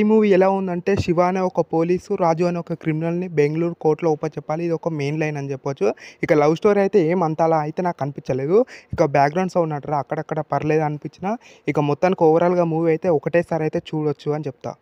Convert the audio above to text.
ఈ మూవీ ఎలా ఉందంటే శివ అనే ఒక పోలీసు రాజు అనే ఒక క్రిమినల్ని బెంగళూరు కోర్టులో చెప్పాలి ఇది ఒక మెయిన్ లైన్ అని చెప్పొచ్చు ఇక లవ్ స్టోరీ అయితే అంత అలా అయితే నాకు అనిపించలేదు ఇక బ్యాక్గ్రౌండ్ సౌండ్ అంటారా అక్కడక్కడ పర్లేదు అనిపించిన ఇక మొత్తానికి ఓవరాల్గా మూవీ అయితే ఒకటేసారి అయితే చూడొచ్చు అని చెప్తా